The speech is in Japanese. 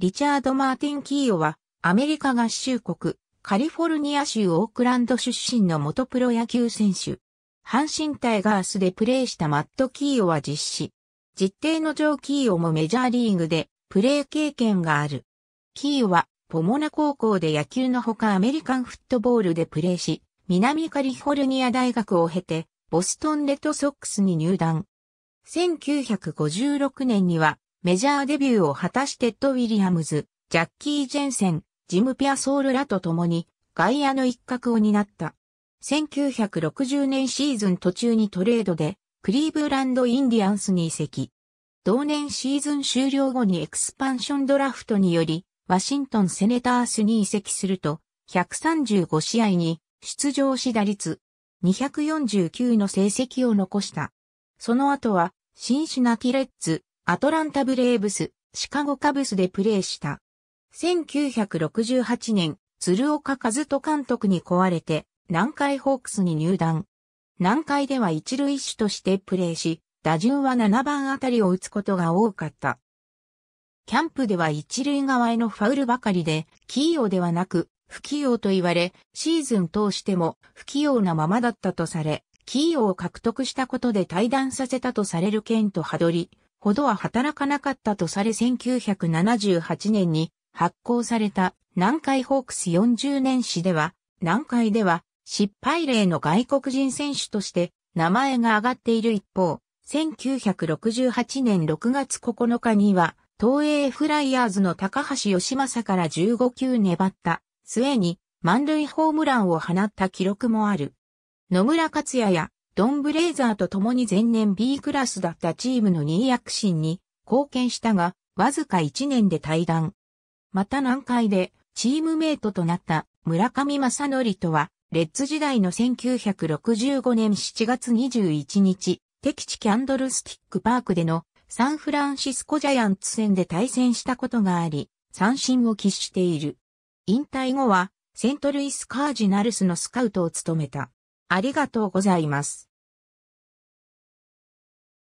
リチャード・マーティン・キーオは、アメリカ合衆国、カリフォルニア州オークランド出身の元プロ野球選手。阪神タイガースでプレーしたマット・キーオは実施。実定のジョー・キーオもメジャーリーグでプレー経験がある。キーオは、ポモナ高校で野球のほかアメリカンフットボールでプレーし、南カリフォルニア大学を経て、ボストンレッドソックスに入団。1956年にはメジャーデビューを果たしてト・ウィリアムズ、ジャッキー・ジェンセン、ジム・ピアソールらと共に外野の一角を担った。1960年シーズン途中にトレードでクリーブランド・インディアンスに移籍。同年シーズン終了後にエクスパンションドラフトによりワシントン・セネタースに移籍すると135試合に出場し打率249の成績を残した。その後はシンシナティレッツ、アトランタブレーブス、シカゴカブスでプレーした。1968年、鶴岡和人監督に壊れて、南海ホークスに入団。南海では一塁手としてプレーし、打順は7番あたりを打つことが多かった。キャンプでは一塁側へのファウルばかりで、器用ではなく、不器用と言われ、シーズン通しても不器用なままだったとされ、企ーを獲得したことで退団させたとされる件とハドり、ほどは働かなかったとされ1978年に発行された南海ホークス40年史では、南海では失敗例の外国人選手として名前が挙がっている一方、1968年6月9日には、東映フライヤーズの高橋義正から15球粘った末に満塁ホームランを放った記録もある。野村克也やドン・ブレイザーと共に前年 B クラスだったチームの2位躍進に貢献したが、わずか1年で退団。また南海でチームメイトとなった村上正則とは、レッズ時代の1965年7月21日、敵地キャンドルスティックパークでのサンフランシスコジャイアンツ戦で対戦したことがあり、三振を喫している。引退後は、セントルイスカージナルスのスカウトを務めた。ありがとうございます。